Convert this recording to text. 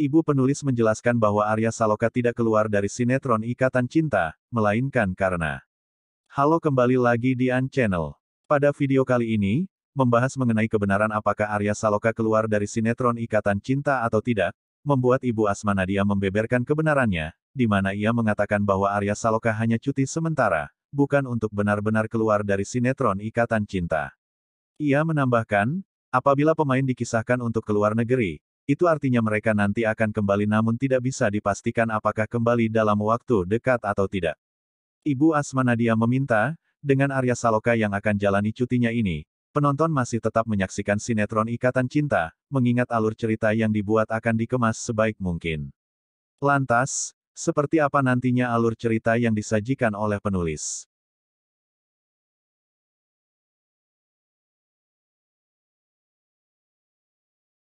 ibu penulis menjelaskan bahwa Arya Saloka tidak keluar dari sinetron Ikatan Cinta, melainkan karena Halo kembali lagi di An Channel. Pada video kali ini, membahas mengenai kebenaran apakah Arya Saloka keluar dari sinetron Ikatan Cinta atau tidak, membuat Ibu Asma Nadia membeberkan kebenarannya, di mana ia mengatakan bahwa Arya Saloka hanya cuti sementara, bukan untuk benar-benar keluar dari sinetron Ikatan Cinta. Ia menambahkan, apabila pemain dikisahkan untuk keluar negeri, itu artinya mereka nanti akan kembali namun tidak bisa dipastikan apakah kembali dalam waktu dekat atau tidak. Ibu Asma Nadia meminta, dengan Arya Saloka yang akan jalani cutinya ini, penonton masih tetap menyaksikan sinetron Ikatan Cinta, mengingat alur cerita yang dibuat akan dikemas sebaik mungkin. Lantas, seperti apa nantinya alur cerita yang disajikan oleh penulis?